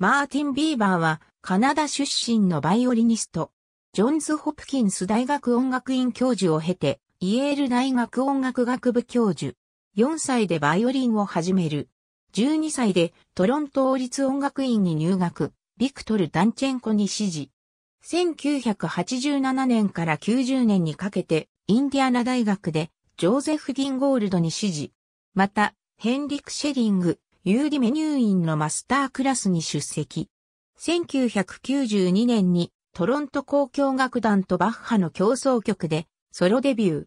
マーティン・ビーバーはカナダ出身のバイオリニスト。ジョンズ・ホプキンス大学音楽院教授を経て、イエール大学音楽学部教授。4歳でバイオリンを始める。12歳でトロント王立音楽院に入学。ビクトル・ダンチェンコに指示。1987年から90年にかけて、インディアナ大学でジョーゼフ・ディンゴールドに指示。また、ヘンリク・シェリング、有利メニュー員のマスタークラスに出席。1992年にトロント交響楽団とバッハの競争曲でソロデビュ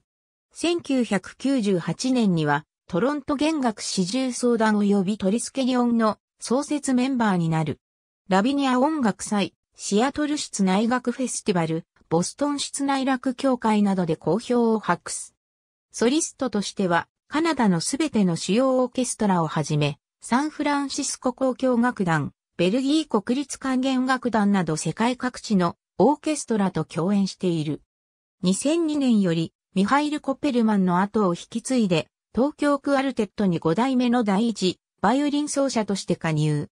ー。1998年にはトロント弦楽始重相談及びトリスケリオンの創設メンバーになる。ラビニア音楽祭、シアトル室内楽フェスティバル、ボストン室内楽協会などで好評を博す。ソリストとしてはカナダのすべての主要オーケストラをはじめ、サンフランシスコ交響楽団、ベルギー国立管弦楽団など世界各地のオーケストラと共演している。2002年よりミハイル・コペルマンの後を引き継いで東京クアルテットに5代目の第一バイオリン奏者として加入。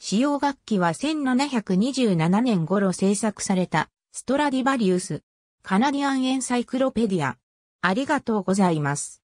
使用楽器は1727年頃制作されたストラディバリウス、カナディアンエンサイクロペディア。ありがとうございます。